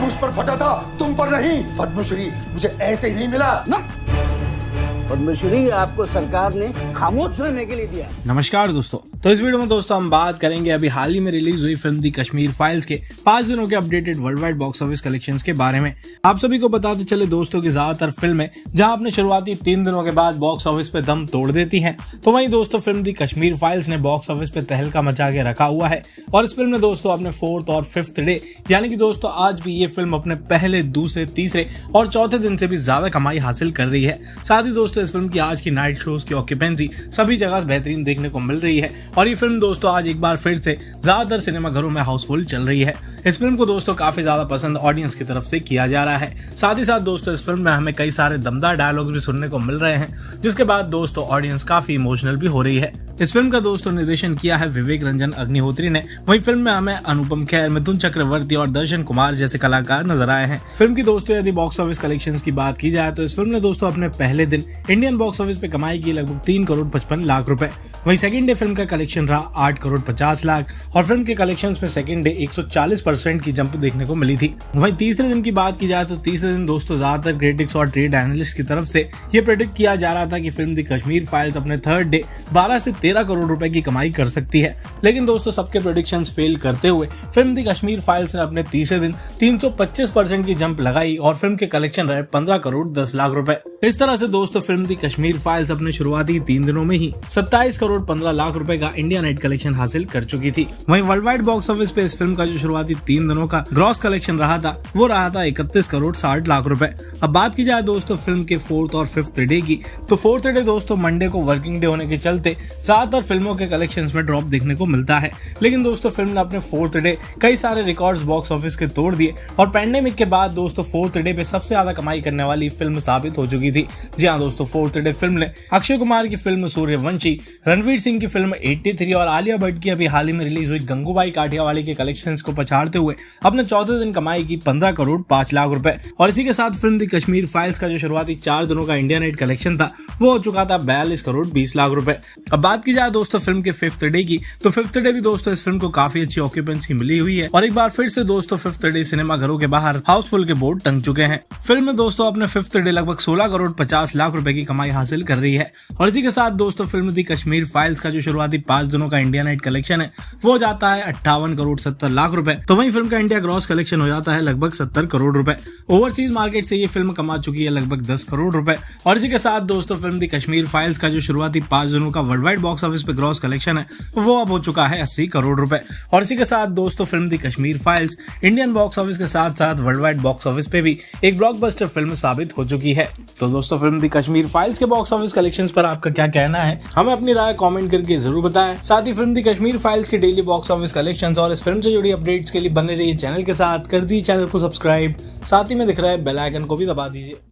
मुझ उस पर फटा था तुम पर नहीं पद्मश्री मुझे ऐसे ही नहीं मिला ना पद्मश्री आपको सरकार ने खामोश रहने के लिए दिया नमस्कार दोस्तों तो इस वीडियो में दोस्तों हम बात करेंगे अभी हाल ही में रिलीज हुई फिल्म दी कश्मीर फाइल्स के पांच दिनों के updated world wide box office collection के बारे में आप सभी को बताते चले दोस्तों की ज्यादातर फिल्में जहां अपने शुरुआती तीन दिनों के बाद बॉक्स ऑफिस पे दम तोड़ देती हैं तो वहीं दोस्तों फिल्म दी कश्मीर फाइल्स ने बॉक्स ऑफिस पे तहलका मचा के रखा हुआ है और इस फिल्म ने दोस्तों अपने फोर्थ और फिफ्थ डे यानी कि दोस्तों आज भी ये फिल्म अपने पहले दूसरे तीसरे और चौथे दिन से भी ज्यादा कमाई हासिल कर रही है साथ ही दोस्तों इस फिल्म की आज की नाइट शोज की ऑक्यूपेंसी सभी जगह बेहतरीन देखने को मिल रही है और ये फिल्म दोस्तों आज एक बार फिर से ज्यादातर सिनेमा घरों में हाउसफुल चल रही है इस फिल्म को दोस्तों काफी ज्यादा पसंद ऑडियंस की तरफ से किया जा रहा है साथ ही साथ दोस्तों इस फिल्म में हमें कई सारे दमदार डायलॉग्स भी सुनने को मिल रहे हैं जिसके बाद दोस्तों ऑडियंस काफी इमोशनल भी हो रही है इस फिल्म का दोस्तों निर्देशन किया है विवेक रंजन अग्निहोत्री ने वही फिल्म में हमें अनुपम खेर मिथुन चक्रवर्ती और दर्शन कुमार जैसे कलाकार नजर आए हैं फिल्म की दोस्तों यदि बॉक्स ऑफिस कलेक्शन की बात की जाए तो इस फिल्म ने दोस्तों अपने पहले दिन इंडियन बॉक्स ऑफिस पे कमाई की लगभग तीन करोड़ पचपन लाख रूपए वही सेकेंड डे फिल्म का कलेक्शन रहा आठ करोड़ पचास लाख और फिल्म के कलेक्शन में सेकेंड डे चालीस परसेंट की जंप देखने को मिली थी वही तीसरे दिन की बात की जाए तो तीसरे दिन दोस्तों ज्यादातर क्रिटिक्स और ट्रेड एनालिस्ट की तरफ से ये प्रेडिक्ट किया जा रहा था की फिल्म दी कश्मीर फाइल्स अपने थर्ड डे बारह से तेरह करोड़ रूपए की कमाई कर सकती है लेकिन दोस्तों सबके प्रोडिक्शन फेल करते हुए फिल्म दी कश्मीर फाइल्स ने अपने तीसरे दिन 325 परसेंट की जंप लगाई और फिल्म के कलेक्शन रहे 15 करोड़ 10 लाख रुपए इस तरह से दोस्तों फिल्म दी कश्मीर फाइल्स अपने शुरुआती तीन दिनों में ही 27 करोड़ 15 लाख रुपए का का इंडिया नाइट कलेक्शन हासिल कर चुकी थी वहीं वर्ल्ड वाइड बॉक्स ऑफिस पे इस फिल्म का जो शुरुआती तीन दिनों का ग्रॉस कलेक्शन रहा था वो रहा था इकतीस करोड़ साठ लाख रूपए अब बात की जाए दोस्तों फिल्म के फोर्थ और फिफ्थ डे की तो फोर्थ डे दोस्तों मंडे को वर्किंग डे होने के चलते ज्यादातर फिल्मों के कलेक्शन में ड्रॉप देखने को मिलता है लेकिन दोस्तों फिल्म ने अपने फोर्थ डे कई सारे रिकॉर्ड बॉक्स ऑफिस के तोड़ दिए और पैंडेमिक के बाद दोस्तों फोर्थ डे पे सबसे ज्यादा कमाई करने वाली फिल्म साबित हो चुकी थी जी हाँ दोस्तों फोर्थ डे फिल्म ने अक्षय कुमार की फिल्म सूर्यवंशी रणवीर सिंह की फिल्म 83 और आलिया भट्ट की अभी हाल ही में रिलीज हुई गंगूबाई काठियावाड़ी के कलेक्शन को पछाड़ते हुए अपने चौथे दिन कमाई की पंद्रह करोड़ पांच लाख रूपए और इसी के साथ फिल्म दी कश्मीर फाइल्स का जो शुरुआती चार दिनों का इंडिया नेट कलेक्शन था वो हो चुका था बयालीस करोड़ बीस लाख रूपए अब बात की जाए दोस्तों फिल्म के फिफ्थ डे की तो फिफ्थ डे भी दोस्तों इस फिल्म को काफी अच्छी ऑक्यूपेंसी मिली हुई है और एक बार फिर से दोस्तों फिफ्थ डे सिनेमा घरों के बाहर हाउसफुल के बोर्ड टंग चुके हैं फिल्म में दोस्तों अपने फिफ्थ डे लगभग सोलह करोड़ पचास लाख रूपए की कमाई हासिल कर रही है और इसी के साथ दोस्तों फिल्म दी कश्मीर फाइल्स का जो शुरुआती पांच दिनों का इंडिया नाइट कलेक्शन है वो जाता है अट्ठावन करोड़ सत्तर लाख रुपए तो वही फिल्म का इंडिया ग्रॉस कलेक्शन हो जाता है लगभग सत्तर करोड़ रुपए ओवरसीज मार्केट से ये फिल्म कमा चुकी है लगभग दस करोड़ रुपए और इसी के साथ दोस्तों फिल्म दी कश्मीर फाइल्स का जो शुरुआती पांच दिनों का वर्ल्ड वाइड बॉक्स ऑफिस पे ग्रॉस कलेक्शन है वो अब हो चुका है अस्सी करोड़ रुपए और इसी के साथ दोस्तों film the Kashmir files Indian box office के साथ साथ वर्ल्ड वाइड बॉक्स ऑफिस पे भी एक ब्लॉकबस्टर फिल्म साबित हो चुकी है तो दोस्तों फिल्म दी कश्मीर फाइल्स के बॉक्स ऑफिस कलेक्शन पर आपका क्या कहना है हमें अपनी राय कॉमेंट करके जरूर बताए है साथ ही फिल्म दी कश्मीर फाइल्स के डेली बॉक्स ऑफिस कलेक्शन और इस फिल्म से जुड़ी अपडेट्स के लिए बने रहिए चैनल के साथ कर दी चैनल को सब्सक्राइब साथ ही में दिख रहा है बेलाइकन को भी दबा दीजिए